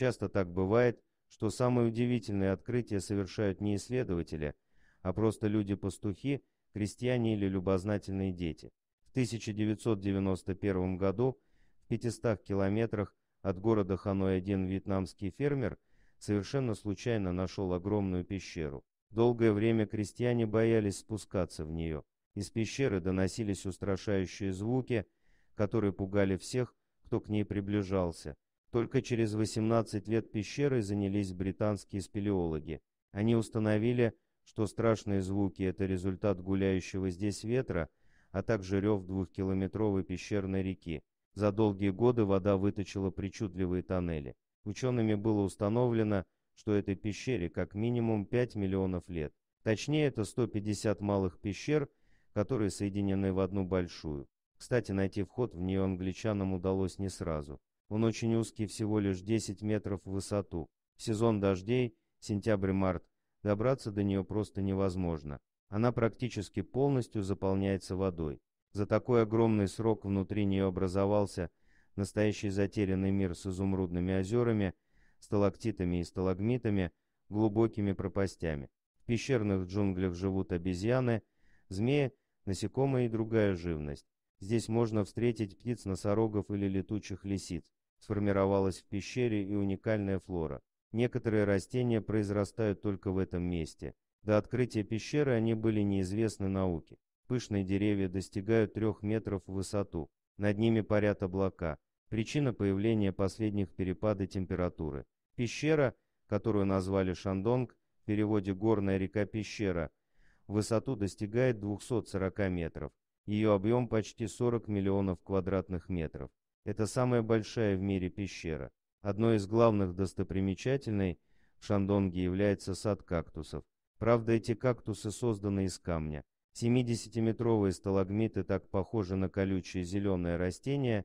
Часто так бывает, что самые удивительные открытия совершают не исследователи, а просто люди-пастухи, крестьяне или любознательные дети. В 1991 году в 500 километрах от города ханой один вьетнамский фермер совершенно случайно нашел огромную пещеру. Долгое время крестьяне боялись спускаться в нее. Из пещеры доносились устрашающие звуки, которые пугали всех, кто к ней приближался – только через 18 лет пещерой занялись британские спелеологи. Они установили, что страшные звуки – это результат гуляющего здесь ветра, а также рев двухкилометровой пещерной реки. За долгие годы вода выточила причудливые тоннели. Учеными было установлено, что этой пещере как минимум 5 миллионов лет. Точнее, это 150 малых пещер, которые соединены в одну большую. Кстати, найти вход в нее англичанам удалось не сразу. Он очень узкий, всего лишь 10 метров в высоту. В сезон дождей, сентябрь-март, добраться до нее просто невозможно. Она практически полностью заполняется водой. За такой огромный срок внутри нее образовался настоящий затерянный мир с изумрудными озерами, сталактитами и сталагмитами, глубокими пропастями. В пещерных джунглях живут обезьяны, змеи, насекомые и другая живность. Здесь можно встретить птиц, носорогов или летучих лисиц сформировалась в пещере и уникальная флора. Некоторые растения произрастают только в этом месте. До открытия пещеры они были неизвестны науке. Пышные деревья достигают трех метров в высоту. Над ними парят облака. Причина появления последних перепады температуры. Пещера, которую назвали Шандонг, в переводе «горная река Пещера», высоту достигает 240 метров. Ее объем почти 40 миллионов квадратных метров. Это самая большая в мире пещера. Одной из главных достопримечательной в Шандонге является сад кактусов. Правда, эти кактусы созданы из камня. 70-метровые сталагмиты так похожи на колючие зеленые растения,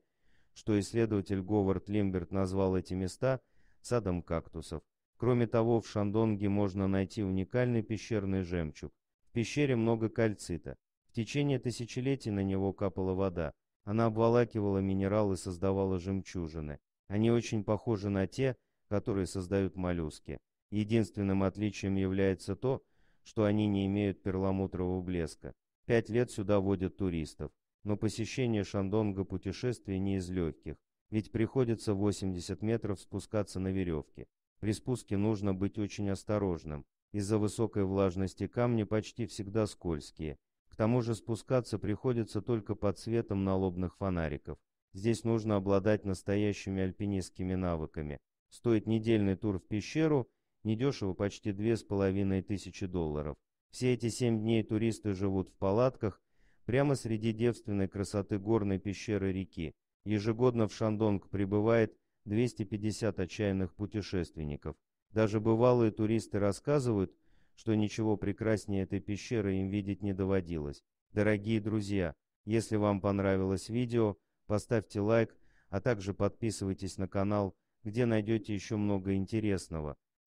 что исследователь Говард Лимберт назвал эти места садом кактусов. Кроме того, в Шандонге можно найти уникальный пещерный жемчуг. В пещере много кальцита. В течение тысячелетий на него капала вода. Она обволакивала минералы, и создавала жемчужины. Они очень похожи на те, которые создают моллюски. Единственным отличием является то, что они не имеют перламутрового блеска. Пять лет сюда водят туристов. Но посещение Шандонга путешествий не из легких, ведь приходится 80 метров спускаться на веревке. При спуске нужно быть очень осторожным. Из-за высокой влажности камни почти всегда скользкие, к тому же спускаться приходится только под светом налобных фонариков. Здесь нужно обладать настоящими альпинистскими навыками. Стоит недельный тур в пещеру, недешево почти две с половиной тысячи долларов. Все эти семь дней туристы живут в палатках, прямо среди девственной красоты горной пещеры реки. Ежегодно в Шандонг прибывает 250 отчаянных путешественников. Даже бывалые туристы рассказывают, что ничего прекраснее этой пещеры им видеть не доводилось. Дорогие друзья, если вам понравилось видео, поставьте лайк, а также подписывайтесь на канал, где найдете еще много интересного.